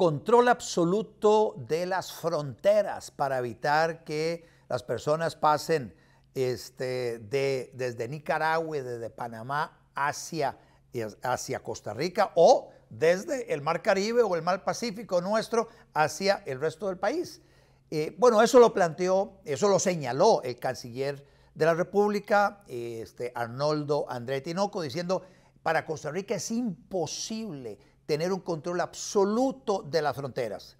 control absoluto de las fronteras para evitar que las personas pasen este, desde Nicaragua, y desde Panamá hacia, hacia Costa Rica o desde el Mar Caribe o el Mar Pacífico nuestro hacia el resto del país. Eh, bueno, eso lo planteó, eso lo señaló el canciller de la República, este, Arnoldo André Tinoco, diciendo, para Costa Rica es imposible tener un control absoluto de las fronteras.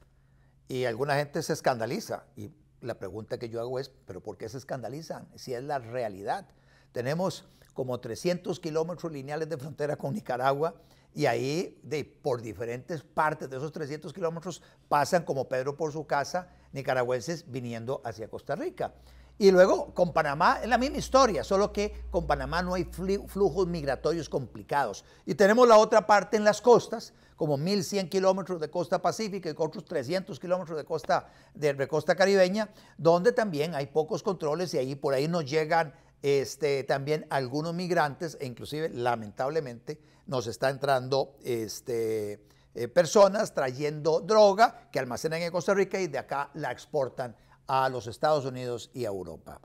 Y alguna gente se escandaliza. Y la pregunta que yo hago es, ¿pero por qué se escandalizan? Si es la realidad. Tenemos como 300 kilómetros lineales de frontera con Nicaragua y ahí de, por diferentes partes de esos 300 kilómetros pasan como Pedro por su casa nicaragüenses viniendo hacia Costa Rica. Y luego con Panamá es la misma historia, solo que con Panamá no hay flujos migratorios complicados. Y tenemos la otra parte en las costas, como 1.100 kilómetros de costa pacífica y otros 300 kilómetros de costa, de, costa caribeña, donde también hay pocos controles y ahí por ahí nos llegan este, también algunos migrantes e inclusive lamentablemente nos está entrando este, eh, personas trayendo droga que almacenan en Costa Rica y de acá la exportan a los Estados Unidos y a Europa.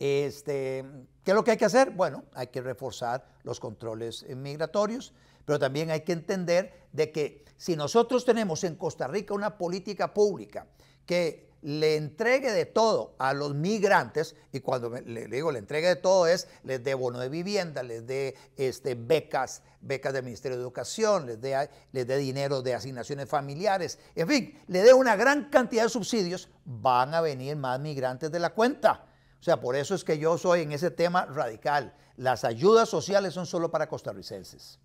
Este, ¿Qué es lo que hay que hacer? Bueno, hay que reforzar los controles migratorios, pero también hay que entender de que si nosotros tenemos en Costa Rica una política pública que le entregue de todo a los migrantes, y cuando le, digo le entregue de todo es, les dé bono de vivienda, les dé este, becas, becas del Ministerio de Educación, les dé les dé dinero de asignaciones familiares, en fin, le dé una gran cantidad de subsidios, van a venir más migrantes de la cuenta. O sea, por eso es que yo soy en ese tema radical. Las ayudas sociales son solo para costarricenses.